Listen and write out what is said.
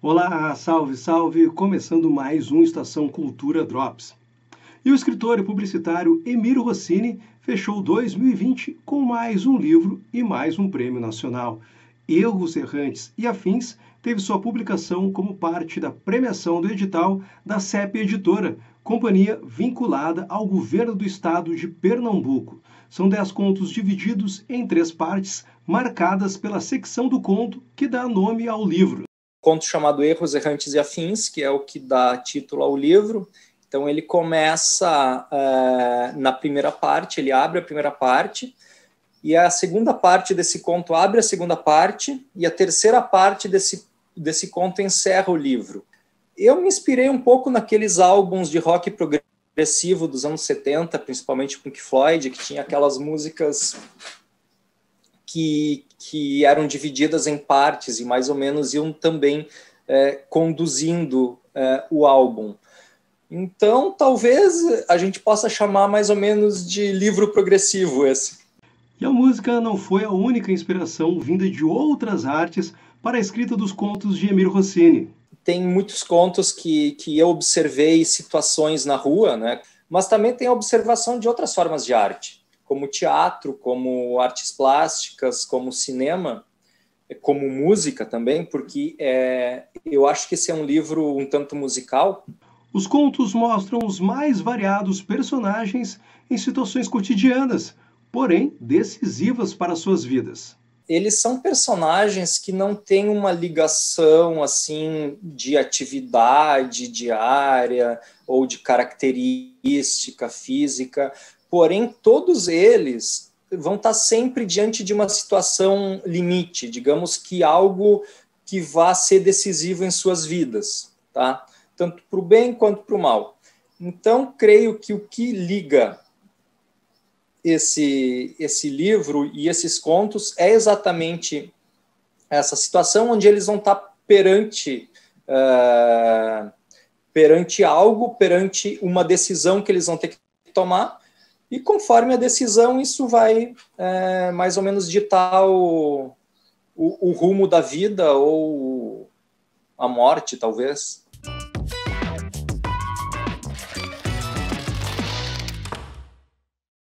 Olá, salve, salve! Começando mais um Estação Cultura Drops. E o escritor e publicitário Emílio Rossini fechou 2020 com mais um livro e mais um prêmio nacional. Erros Errantes e Afins teve sua publicação como parte da premiação do edital da CEP Editora, companhia vinculada ao governo do estado de Pernambuco. São dez contos divididos em três partes, marcadas pela secção do conto que dá nome ao livro conto chamado Erros Errantes e Afins, que é o que dá título ao livro. Então ele começa é, na primeira parte, ele abre a primeira parte, e a segunda parte desse conto abre a segunda parte, e a terceira parte desse, desse conto encerra o livro. Eu me inspirei um pouco naqueles álbuns de rock progressivo dos anos 70, principalmente Pink Floyd, que tinha aquelas músicas que, que eram divididas em partes e mais ou menos iam também é, conduzindo é, o álbum. Então, talvez a gente possa chamar mais ou menos de livro progressivo esse. E a música não foi a única inspiração vinda de outras artes para a escrita dos contos de Emir Rossini. Tem muitos contos que, que eu observei situações na rua, né? mas também tem a observação de outras formas de arte como teatro, como artes plásticas, como cinema, como música também, porque é, eu acho que esse é um livro um tanto musical. Os contos mostram os mais variados personagens em situações cotidianas, porém decisivas para suas vidas. Eles são personagens que não têm uma ligação assim de atividade diária ou de característica física, Porém, todos eles vão estar tá sempre diante de uma situação limite, digamos que algo que vá ser decisivo em suas vidas, tá? Tanto para o bem quanto para o mal. Então, creio que o que liga esse, esse livro e esses contos é exatamente essa situação onde eles vão estar tá perante uh, perante algo, perante uma decisão que eles vão ter que tomar e conforme a decisão, isso vai é, mais ou menos ditar o, o, o rumo da vida ou a morte, talvez.